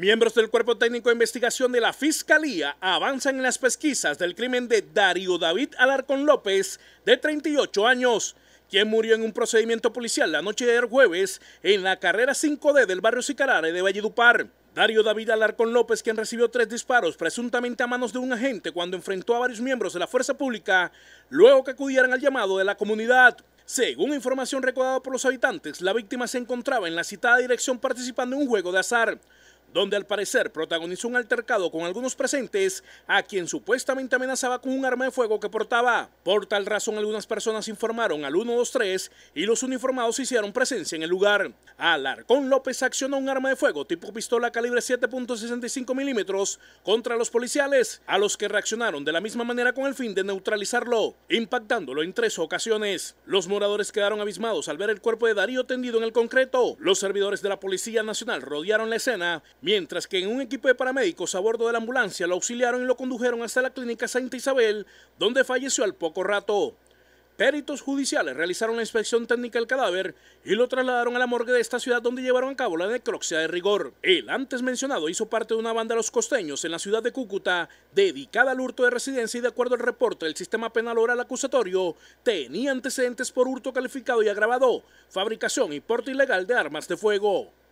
Miembros del Cuerpo Técnico de Investigación de la Fiscalía avanzan en las pesquisas del crimen de Darío David Alarcón López, de 38 años, quien murió en un procedimiento policial la noche de ayer jueves en la carrera 5D del barrio Sicarare de Valledupar. Darío David Alarcón López, quien recibió tres disparos presuntamente a manos de un agente cuando enfrentó a varios miembros de la fuerza pública, luego que acudieran al llamado de la comunidad. Según información recordada por los habitantes, la víctima se encontraba en la citada dirección participando en un juego de azar donde al parecer protagonizó un altercado con algunos presentes a quien supuestamente amenazaba con un arma de fuego que portaba. Por tal razón algunas personas informaron al 123 y los uniformados hicieron presencia en el lugar. Alarcón López accionó un arma de fuego tipo pistola calibre 7.65 milímetros contra los policiales, a los que reaccionaron de la misma manera con el fin de neutralizarlo, impactándolo en tres ocasiones. Los moradores quedaron abismados al ver el cuerpo de Darío tendido en el concreto. Los servidores de la Policía Nacional rodearon la escena Mientras que en un equipo de paramédicos a bordo de la ambulancia lo auxiliaron y lo condujeron hasta la clínica Santa Isabel, donde falleció al poco rato. Peritos judiciales realizaron la inspección técnica del cadáver y lo trasladaron a la morgue de esta ciudad donde llevaron a cabo la necropsia de rigor. El antes mencionado hizo parte de una banda de los costeños en la ciudad de Cúcuta dedicada al hurto de residencia y de acuerdo al reporte del sistema penal oral acusatorio tenía antecedentes por hurto calificado y agravado, fabricación y porte ilegal de armas de fuego.